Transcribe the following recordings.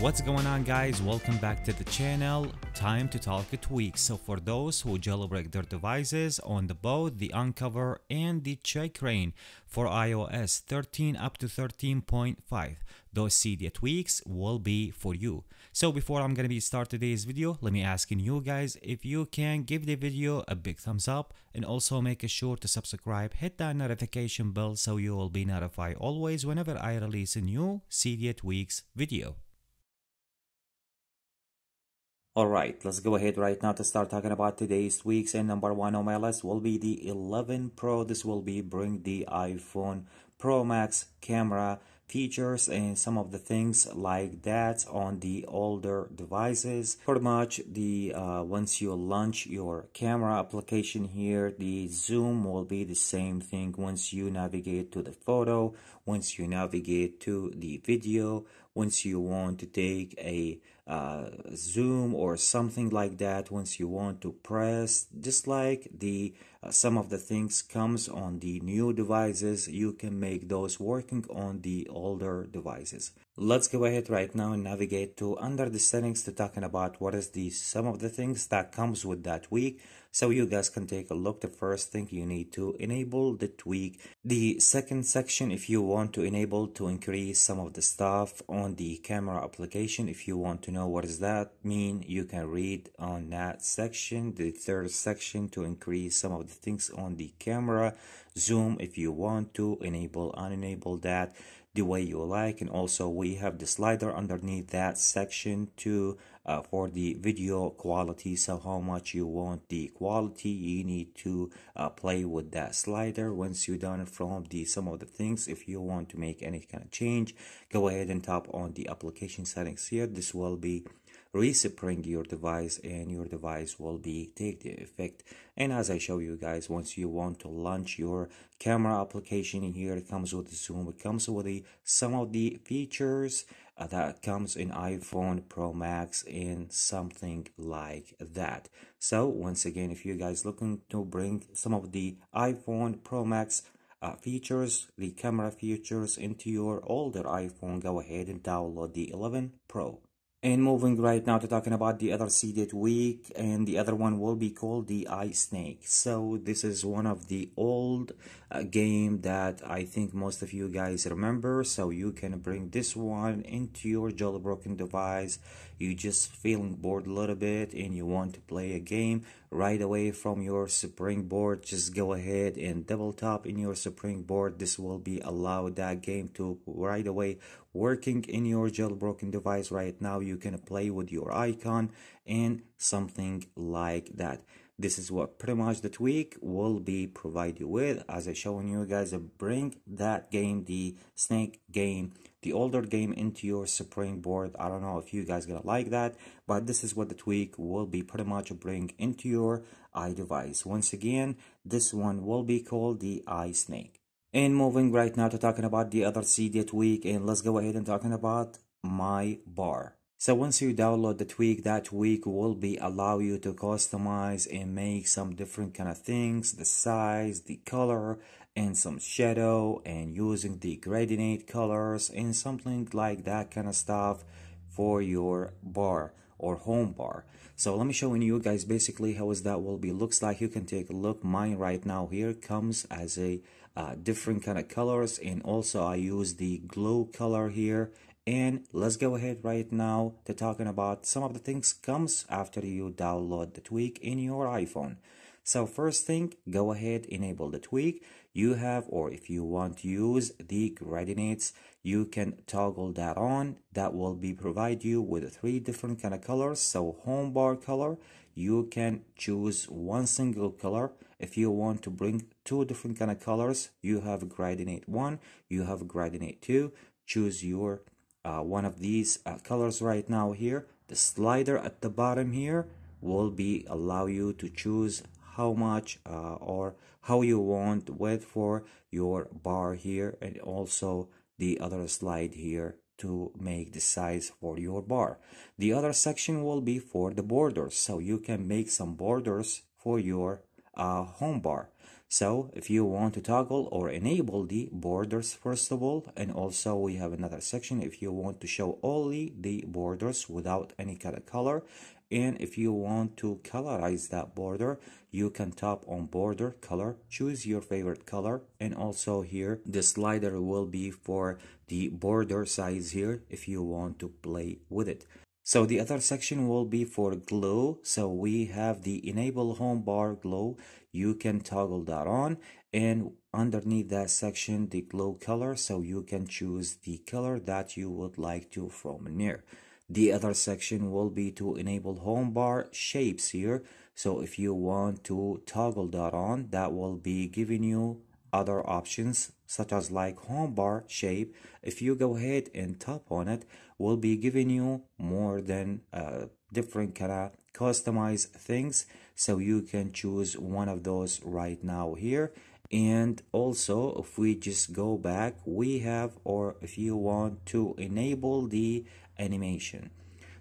What's going on guys, welcome back to the channel, time to talk a tweak. So for those who jailbreak their devices on the boat, the Uncover and the Check Rain for iOS 13 up to 13.5, those Cydia tweaks will be for you. So before I'm gonna be start today's video, let me asking you guys if you can give the video a big thumbs up and also make sure to subscribe, hit that notification bell so you will be notified always whenever I release a new Cydia tweaks video. Alright, let's go ahead right now to start talking about today's weeks and number one on my list will be the 11 Pro. This will be bring the iPhone Pro Max camera features and some of the things like that on the older devices pretty much the uh, once you launch your camera application here the zoom will be the same thing once you navigate to the photo once you navigate to the video once you want to take a uh, zoom or something like that once you want to press just like the uh, some of the things comes on the new devices you can make those working on the older devices let's go ahead right now and navigate to under the settings to talking about what is the some of the things that comes with that week so you guys can take a look the first thing you need to enable the tweak the second section if you want to enable to increase some of the stuff on the camera application if you want to know what does that mean you can read on that section the third section to increase some of the things on the camera zoom if you want to enable unenable that the way you like and also we have the slider underneath that section to, uh, for the video quality so how much you want the quality you need to uh, play with that slider once you're done from the some of the things if you want to make any kind of change go ahead and tap on the application settings here this will be respring your device and your device will be take the effect and as I show you guys once you want to launch your camera application in here it comes with zoom it comes with the, some of the features uh, that comes in iPhone Pro Max and something like that. So once again, if you guys looking to bring some of the iPhone Pro Max uh, features, the camera features into your older iPhone, go ahead and download the 11 Pro. And moving right now to talking about the other seeded week, and the other one will be called the Eye Snake. So this is one of the old uh, game that I think most of you guys remember. So you can bring this one into your jailbroken device. You just feeling bored a little bit, and you want to play a game right away from your springboard just go ahead and double tap in your springboard this will be allow that game to right away working in your jailbroken device right now you can play with your icon and something like that this is what pretty much the tweak will be provide you with as i showing you guys bring that game the snake game the older game into your Supreme board. I don't know if you guys gonna like that, but this is what the tweak will be pretty much bring into your iDevice. Once again, this one will be called the iSnake. And moving right now to talking about the other CD tweak, and let's go ahead and talking about my bar. So once you download the tweak, that tweak will be allow you to customize and make some different kind of things, the size, the color, and some shadow, and using the gradient colors and something like that kind of stuff for your bar or home bar. So let me show you guys basically how is that will be looks like. You can take a look. Mine right now here comes as a uh, different kind of colors and also I use the glow color here and let's go ahead right now to talking about some of the things comes after you download the tweak in your iphone so first thing go ahead enable the tweak you have or if you want to use the gradients you can toggle that on that will be provide you with three different kind of colors so home bar color you can choose one single color if you want to bring two different kind of colors you have gradient one you have gradient two choose your uh, one of these uh, colors right now here the slider at the bottom here will be allow you to choose how much uh, or how you want width for your bar here and also the other slide here to make the size for your bar the other section will be for the borders so you can make some borders for your uh, home bar so if you want to toggle or enable the borders first of all and also we have another section if you want to show only the borders without any kind of color and if you want to colorize that border you can tap on border color choose your favorite color and also here the slider will be for the border size here if you want to play with it so the other section will be for glow. So we have the enable home bar glow you can toggle that on and underneath that section the glow color so you can choose the color that you would like to from near the other section will be to enable home bar shapes here so if you want to toggle that on that will be giving you other options such as like home bar shape if you go ahead and tap on it will be giving you more than uh, different kind of customized things so you can choose one of those right now here and also if we just go back we have or if you want to enable the animation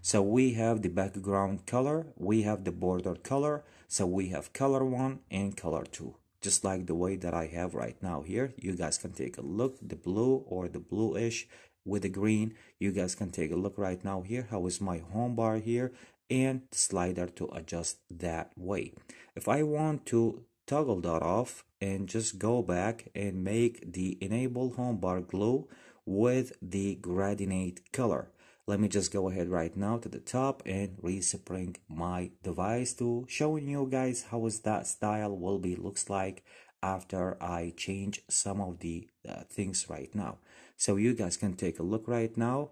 so we have the background color we have the border color so we have color one and color two just like the way that i have right now here you guys can take a look the blue or the bluish with the green you guys can take a look right now here how is my home bar here and slider to adjust that way. If I want to toggle that off and just go back and make the enable home bar glow with the gradient color. Let me just go ahead right now to the top and respring my device to showing you guys how is that style will be looks like after I change some of the uh, things right now. So you guys can take a look right now.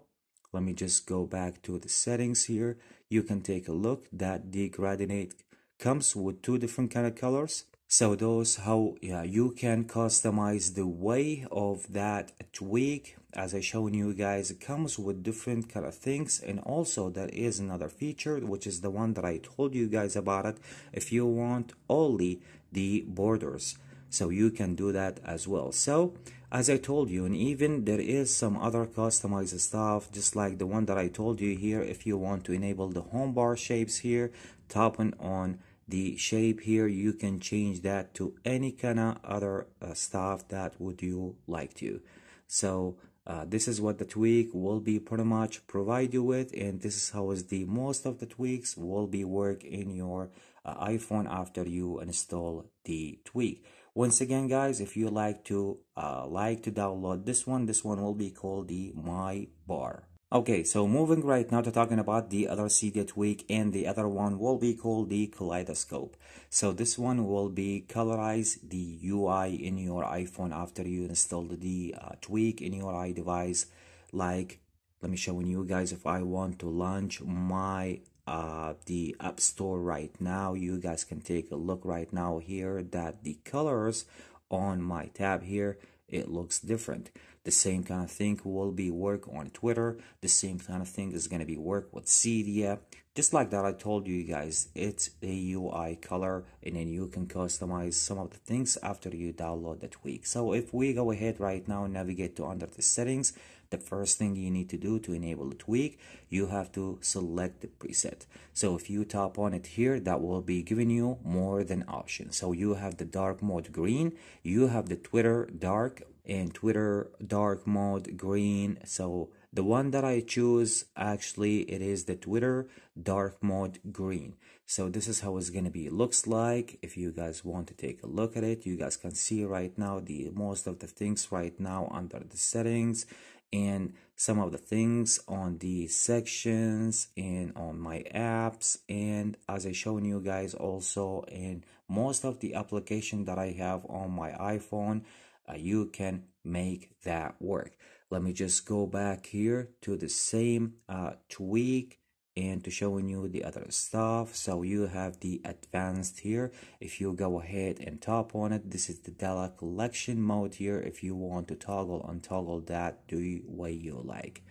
Let me just go back to the settings here you can take a look that the gradient comes with two different kind of colors so those how yeah, you can customize the way of that tweak as i shown you guys it comes with different kind of things and also there is another feature which is the one that i told you guys about it if you want only the borders so you can do that as well so as I told you and even there is some other customized stuff just like the one that I told you here if you want to enable the home bar shapes here tapping on the shape here you can change that to any kind of other uh, stuff that would you like to so uh, this is what the tweak will be pretty much provide you with and this is how is the most of the tweaks will be work in your uh, iphone after you install the tweak once again guys if you like to uh, like to download this one this one will be called the my bar okay so moving right now to talking about the other cd tweak, and the other one will be called the kaleidoscope so this one will be colorize the ui in your iphone after you installed the uh, tweak in your iDevice. device like let me show you guys if i want to launch my uh, the App Store right now. You guys can take a look right now here that the colors on my tab here, it looks different. The same kind of thing will be work on Twitter. The same kind of thing is going to be work with Cydia just like that I told you guys it's a UI color and then you can customize some of the things after you download the tweak so if we go ahead right now navigate to under the settings the first thing you need to do to enable the tweak you have to select the preset so if you tap on it here that will be giving you more than options so you have the dark mode green you have the twitter dark and twitter dark mode green so the one that I choose, actually, it is the Twitter dark mode green. So this is how it's going to be. It looks like if you guys want to take a look at it, you guys can see right now the most of the things right now under the settings and some of the things on the sections and on my apps and as I shown you guys also in most of the application that I have on my iPhone uh, you can make that work let me just go back here to the same uh, tweak and to showing you the other stuff so you have the advanced here if you go ahead and tap on it this is the della collection mode here if you want to toggle and toggle that do way you like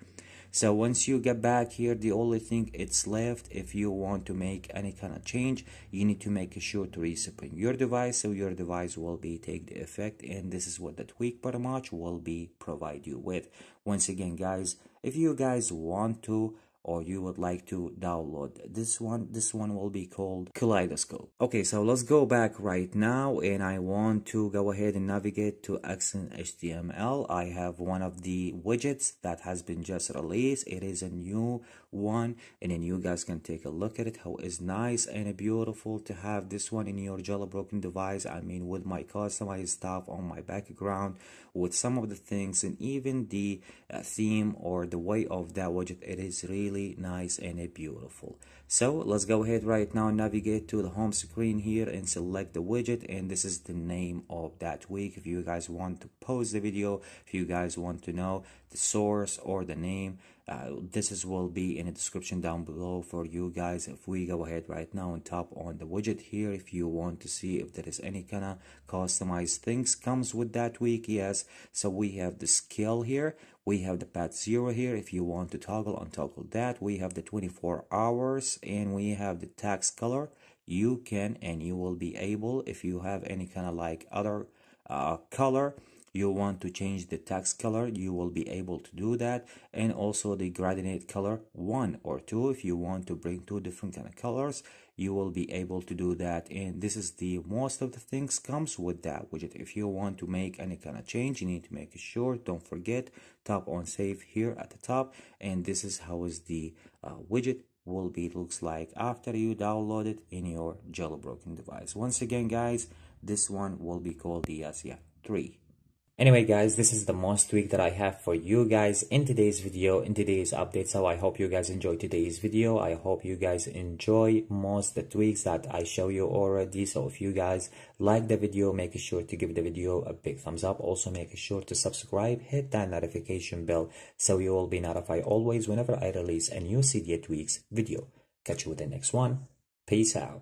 so once you get back here the only thing it's left if you want to make any kind of change you need to make sure to reset your device so your device will be take the effect and this is what the tweak pretty much will be provide you with once again guys if you guys want to or you would like to download this one this one will be called kaleidoscope okay so let's go back right now and i want to go ahead and navigate to accent html i have one of the widgets that has been just released it is a new one and then you guys can take a look at it how is nice and beautiful to have this one in your jailbroken device i mean with my customized stuff on my background with some of the things and even the uh, theme or the way of that widget it is really really nice and beautiful. So let's go ahead right now navigate to the home screen here and select the widget and this is the name of that week. If you guys want to post the video, if you guys want to know the source or the name, uh, this is will be in the description down below for you guys if we go ahead right now and tap on the widget here if you want to see if there is any kind of customized things comes with that week yes so we have the scale here we have the path zero here if you want to toggle toggle that we have the 24 hours and we have the text color you can and you will be able if you have any kind of like other uh, color you want to change the text color you will be able to do that and also the gradient color one or two if you want to bring two different kind of colors you will be able to do that and this is the most of the things comes with that widget if you want to make any kind of change you need to make sure don't forget tap on save here at the top and this is how is the uh, widget will be looks like after you download it in your broken device once again guys this one will be called the asia 3 Anyway guys, this is the most tweak that I have for you guys in today's video, in today's update. So I hope you guys enjoy today's video. I hope you guys enjoy most the tweaks that I show you already. So if you guys like the video, make sure to give the video a big thumbs up. Also make sure to subscribe, hit that notification bell so you will be notified always whenever I release a new CDA tweaks video. Catch you with the next one. Peace out.